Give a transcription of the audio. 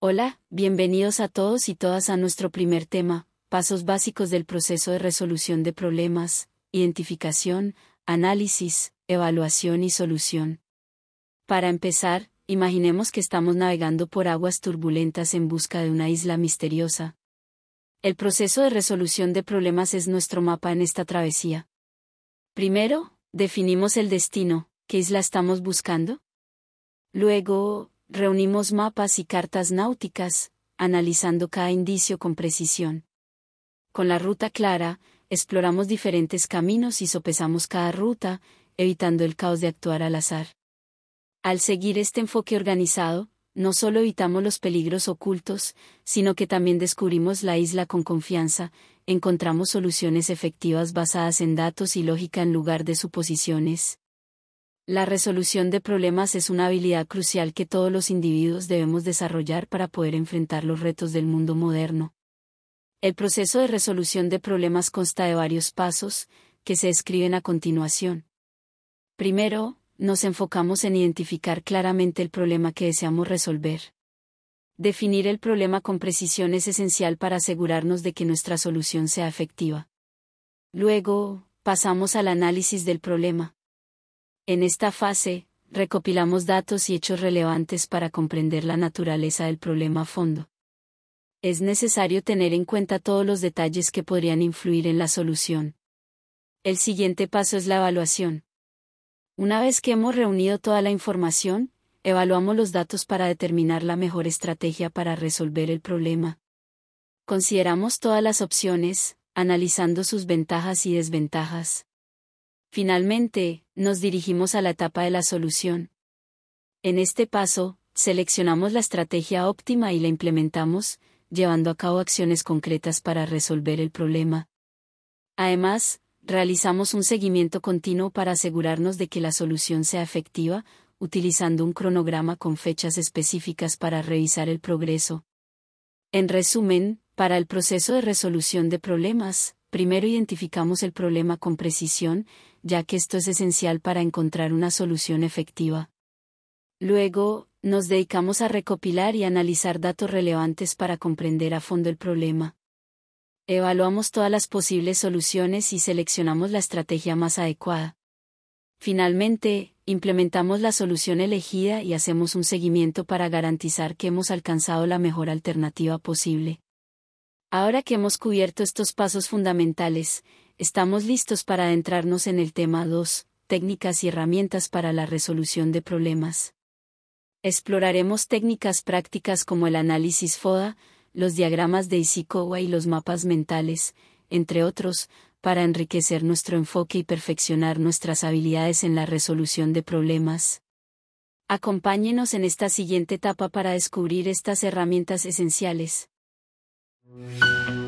Hola, bienvenidos a todos y todas a nuestro primer tema, pasos básicos del proceso de resolución de problemas, identificación, análisis, evaluación y solución. Para empezar, imaginemos que estamos navegando por aguas turbulentas en busca de una isla misteriosa. El proceso de resolución de problemas es nuestro mapa en esta travesía. Primero, definimos el destino, ¿qué isla estamos buscando? Luego, reunimos mapas y cartas náuticas, analizando cada indicio con precisión. Con la ruta clara, exploramos diferentes caminos y sopesamos cada ruta, evitando el caos de actuar al azar. Al seguir este enfoque organizado, no solo evitamos los peligros ocultos, sino que también descubrimos la isla con confianza, encontramos soluciones efectivas basadas en datos y lógica en lugar de suposiciones, la resolución de problemas es una habilidad crucial que todos los individuos debemos desarrollar para poder enfrentar los retos del mundo moderno. El proceso de resolución de problemas consta de varios pasos, que se escriben a continuación. Primero, nos enfocamos en identificar claramente el problema que deseamos resolver. Definir el problema con precisión es esencial para asegurarnos de que nuestra solución sea efectiva. Luego, pasamos al análisis del problema en esta fase, recopilamos datos y hechos relevantes para comprender la naturaleza del problema a fondo. Es necesario tener en cuenta todos los detalles que podrían influir en la solución. El siguiente paso es la evaluación. Una vez que hemos reunido toda la información, evaluamos los datos para determinar la mejor estrategia para resolver el problema. Consideramos todas las opciones, analizando sus ventajas y desventajas. Finalmente, nos dirigimos a la etapa de la solución. En este paso, seleccionamos la estrategia óptima y la implementamos, llevando a cabo acciones concretas para resolver el problema. Además, realizamos un seguimiento continuo para asegurarnos de que la solución sea efectiva, utilizando un cronograma con fechas específicas para revisar el progreso. En resumen, para el proceso de resolución de problemas, Primero identificamos el problema con precisión, ya que esto es esencial para encontrar una solución efectiva. Luego, nos dedicamos a recopilar y analizar datos relevantes para comprender a fondo el problema. Evaluamos todas las posibles soluciones y seleccionamos la estrategia más adecuada. Finalmente, implementamos la solución elegida y hacemos un seguimiento para garantizar que hemos alcanzado la mejor alternativa posible. Ahora que hemos cubierto estos pasos fundamentales, estamos listos para adentrarnos en el tema 2, técnicas y herramientas para la resolución de problemas. Exploraremos técnicas prácticas como el análisis FODA, los diagramas de Isikowa y los mapas mentales, entre otros, para enriquecer nuestro enfoque y perfeccionar nuestras habilidades en la resolución de problemas. Acompáñenos en esta siguiente etapa para descubrir estas herramientas esenciales. Música